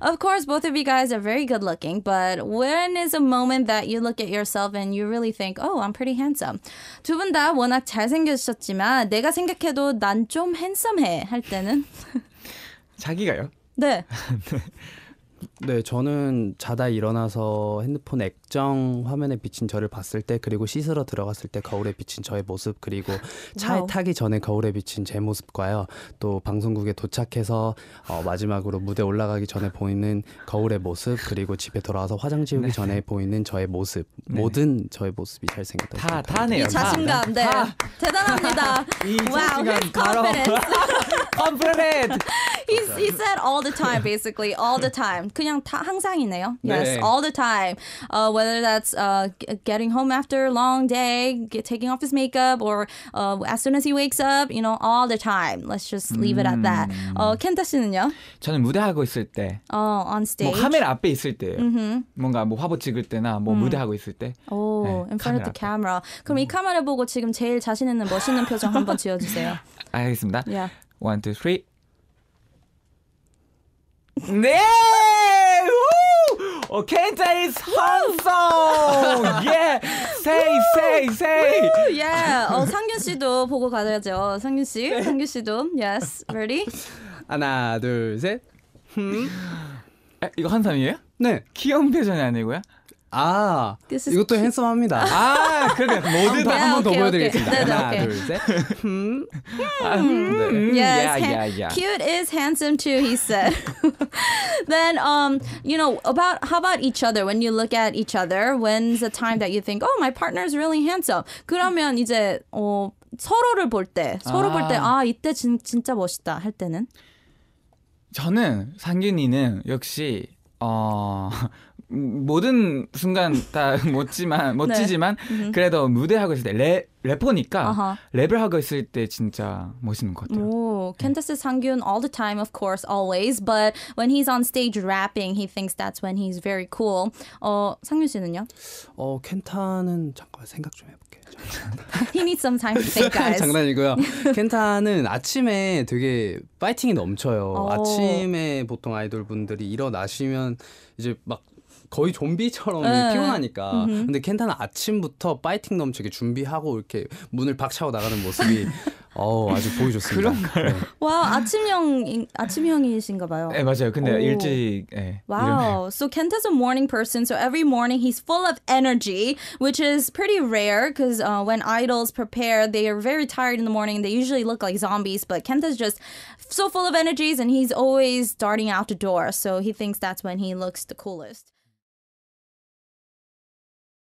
Of course, both of you guys are very good looking, but when is a moment that you look at yourself and you really think, oh, I'm pretty handsome? 두분다 워낙 잘생겨주셨지만 내가 생각해도 난좀 핸섬해 할 때는 자기가요? 네. 네, 저는 자다 일어나서 핸드폰 액정 화면에 비친 저를 봤을 때 그리고 씻으러 들어갔을 때 거울에 비친 저의 모습 그리고 차에 와우. 타기 전에 거울에 비친 제 모습과요. 또 방송국에 도착해서 어, 마지막으로 무대 올라가기 전에 보이는 거울의 모습 그리고 집에 돌아와서 화장 지우기 네. 전에 보이는 저의 모습 네. 모든 저의 모습이 잘생겼다. 다 다네요. 이 자신감, 네. 다. 대단합니다. 이 와우, 자신감 바로 컴플레트. He's, he said all the time, basically all the time. 그냥 다 항상이네요. Yes, 네. all the time. Uh, whether that's uh, getting home after a long day, get, taking off his makeup, or uh, as soon as he wakes up, you know, all the time. Let's just leave it at that. 어, 켄타 씨는요? 저는 무대하고 있을 때, 어, on stage. 카메라 앞에 있을 때예요. m 흠 뭔가 뭐 화보 찍을 때나 뭐 무대하고 있을 때. 오, 네, in front of the camera. 그럼 이 카메라 보고 지금 제일 자신 있는 멋있는 표정 한 번 지어주세요. 알겠습니다. Yeah. One, two, three. 네! 우! 어, 켄타 이 s handsome! 예! s 이 y say, 예! 어, 상균 씨도 보고 가야죠. 상균 씨, 네. 상균 씨도. Yes, ready? 하나, 둘, 셋. 음. 아, 이거 한 사람이에요? 네. 키형 배전이 아니고요? 아, 이것도 cute. 핸섬합니다. 아, 그러니까 모두 다한번더 보여드리겠습니다. 네네, 하나, okay. 둘, 셋. 음. 아, 네. Yes, yeah, yeah, yeah. cute is handsome too. He said. then, um, you know, about how about each other? When you look at each other, when's the time that you think, oh, my partner is really handsome? 그러면 이제 어, 서로를 볼 때, 서로 아. 볼때 아, 이때 진, 진짜 멋있다 할 때는? 저는 상균이는 역시 어. 모든 순간 다 멋지만 멋지지만 네. 그래도 무대 하고 있을 때 레, 래퍼니까 아하. 랩을 하고 있을 때 진짜 멋있는 것 같아요. 오, Candace is Hangyun all the time, of course, always. But when he's on stage rapping, he thinks that's when he's very cool. 어, 상윤 씨는요? 어, 켄타는 잠깐 생각 좀 해볼게요. He needs some time to think, guys. 장난이고요. 켄타는 아침에 되게 파이팅이 넘쳐요. 아침에 보통 아이돌 분들이 일어나시면 이제 막 거의 좀비처럼 네. 피곤하니까. 음흠. 근데 켄타는 아침부터 파이팅 넘치게 준비하고 이렇게 문을 박차고 나가는 모습이 어 아주 보기 좋습니다. 그런가요? 네. 와 아침형 아침형이신가 봐요. 네 맞아요. 근데 오. 일찍. 네, wow. So Kenta's a morning person. So every morning he's full of energy, which is pretty rare because uh, when idols prepare, they are very tired in the morning. They usually look like zombies, but Kenta's just so full of energies, and he's always darting out the door. So he thinks that's when he looks the coolest.